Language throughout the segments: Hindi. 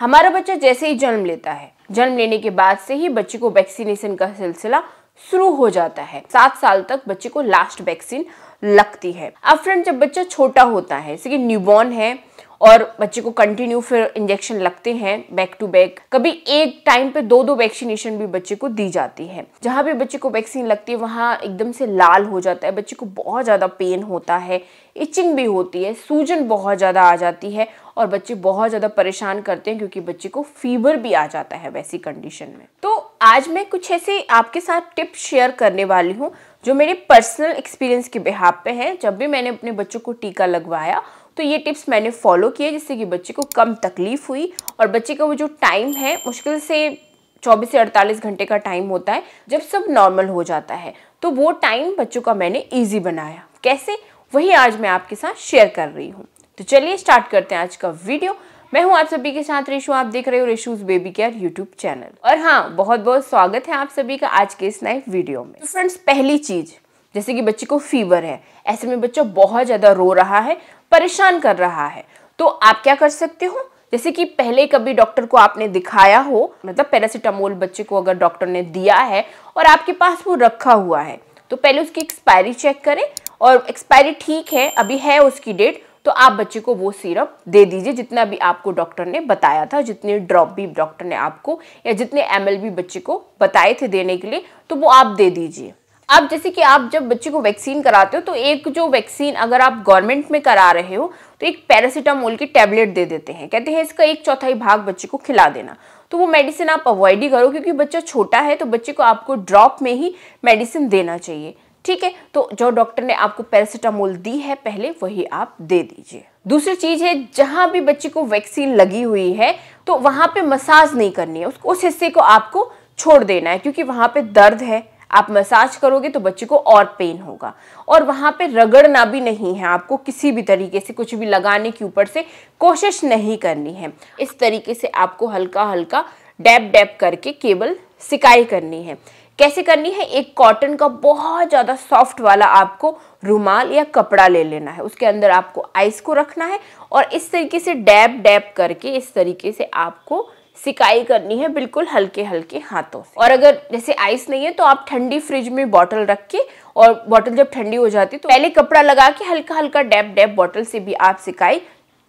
हमारा बच्चा जैसे ही जन्म लेता है जन्म लेने के बाद से ही बच्चे को वैक्सीनेशन का सिलसिला शुरू हो जाता है सात साल तक बच्चे को लास्ट वैक्सीन लगती है अब फ्रेंड जब बच्चा छोटा होता है जैसे कि न्यूबॉर्न है और बच्चे को कंटिन्यू फिर इंजेक्शन लगते हैं बैक टू बैक कभी एक टाइम पे दो दो वैक्सीनेशन भी बच्चे को दी जाती है जहां भी बच्चे को वैक्सीन लगती है वहां एकदम से लाल हो जाता है बच्चे को बहुत ज़्यादा पेन होता है इचिंग भी होती है सूजन बहुत ज़्यादा आ जाती है और बच्चे बहुत ज़्यादा परेशान करते हैं क्योंकि बच्चे को फीवर भी आ जाता है वैसी कंडीशन में तो आज मैं कुछ ऐसे आपके साथ टिप्स शेयर करने वाली हूँ जो मेरे पर्सनल एक्सपीरियंस के बिहाब पे हैं जब भी मैंने अपने बच्चों को टीका लगवाया तो ये टिप्स मैंने फॉलो किए जिससे कि बच्चे को कम तकलीफ हुई और बच्चे का वो जो टाइम है मुश्किल से 24 से 48 घंटे का टाइम होता है जब सब नॉर्मल हो जाता है तो वो टाइम बच्चों का मैंने ईजी बनाया कैसे वही आज मैं आपके साथ शेयर कर रही हूँ तो चलिए स्टार्ट करते हैं आज का वीडियो मैं हूँ आप सभी के साथ रिशु आप देख रहे हो Rishu's baby care YouTube channel और हाँ बहुत बहुत स्वागत है आप सभी का आज के इस नए वीडियो में तो फ्रेंड्स पहली चीज़ जैसे कि बच्चे को फीवर है ऐसे में बच्चा बहुत ज़्यादा रो रहा है परेशान कर रहा है तो आप क्या कर सकते हो जैसे कि पहले कभी डॉक्टर को आपने दिखाया हो मतलब पैरासीटामोल बच्चे को अगर डॉक्टर ने दिया है और आपके पास वो रखा हुआ है तो पहले उसकी एक्सपायरी चेक करें और एक्सपायरी ठीक है अभी है उसकी डेट तो आप बच्चे को वो सिरप दे दीजिए जितना भी आपको डॉक्टर ने बताया था जितने ड्रॉप भी डॉक्टर ने आपको या जितने एम भी बच्चे को बताए थे देने के लिए तो वो आप दे दीजिए अब जैसे कि आप जब बच्चे को वैक्सीन कराते हो तो एक जो वैक्सीन अगर आप गवर्नमेंट में करा रहे हो तो एक पैरासीटामोल की टैबलेट दे देते हैं कहते हैं इसका एक चौथाई भाग बच्चे को खिला देना तो वो मेडिसिन आप अवॉइड ही करो क्योंकि बच्चा छोटा है तो बच्चे को आपको ड्रॉप में ही मेडिसिन देना चाहिए ठीक है तो जो डॉक्टर ने आपको पैरासीटामोल दी है पहले वही आप दे दीजिए दूसरी चीज है जहां भी बच्चे को वैक्सीन लगी हुई है तो वहां पे मसाज नहीं करनी है उस हिस्से को आपको छोड़ देना है क्योंकि वहां पे दर्द है आप मसाज करोगे तो बच्चे को और पेन होगा और वहाँ पे रगड़ना भी नहीं है आपको किसी भी तरीके से कुछ भी लगाने के ऊपर से कोशिश नहीं करनी है इस तरीके से आपको हल्का हल्का डैप डैप करके केवल सिकाई करनी है कैसे करनी है एक कॉटन का बहुत ज़्यादा सॉफ्ट वाला आपको रुमाल या कपड़ा ले लेना है उसके अंदर आपको आइस को रखना है और इस तरीके से डैप डैप करके इस तरीके से आपको सिकाई करनी है बिल्कुल हल्के हल्के हाथों से और अगर जैसे आइस नहीं है तो आप ठंडी फ्रिज में बॉटल रख के और बॉटल जब ठंडी हो जाती तो पहले कपड़ा लगा के हल्का हल्का डैप डैप बॉटल से भी आप सिकाई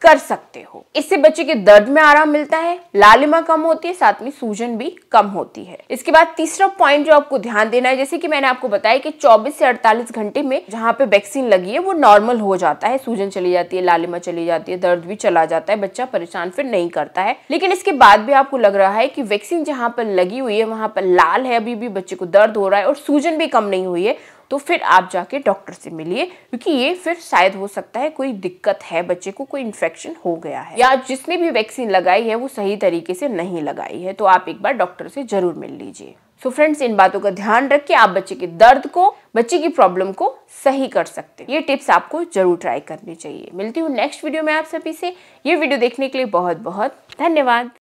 कर सकते हो इससे बच्चे के दर्द में आराम मिलता है लालिमा कम होती है साथ में सूजन भी कम होती है इसके बाद तीसरा पॉइंट जो आपको ध्यान देना है जैसे कि मैंने आपको बताया कि 24 से 48 घंटे में जहाँ पे वैक्सीन लगी है वो नॉर्मल हो जाता है सूजन चली जाती है लालिमा चली जाती है दर्द भी चला जाता है बच्चा परेशान फिर नहीं करता है लेकिन इसके बाद भी आपको लग रहा है की वैक्सीन जहाँ पर लगी हुई है वहाँ पर लाल है अभी भी बच्चे को दर्द हो रहा है और सूजन भी कम नहीं हुई है तो फिर आप जाके डॉक्टर से मिलिए क्योंकि ये फिर शायद हो सकता है कोई दिक्कत है बच्चे को कोई इन्फेक्शन हो गया है या जिसने भी वैक्सीन लगाई है वो सही तरीके से नहीं लगाई है तो आप एक बार डॉक्टर से जरूर मिल लीजिए सो फ्रेंड्स इन बातों का ध्यान रख के आप बच्चे के दर्द को बच्चे की प्रॉब्लम को सही कर सकते हैं ये टिप्स आपको जरूर ट्राई करनी चाहिए मिलती हूँ नेक्स्ट वीडियो में आप सभी से ये वीडियो देखने के लिए बहुत बहुत धन्यवाद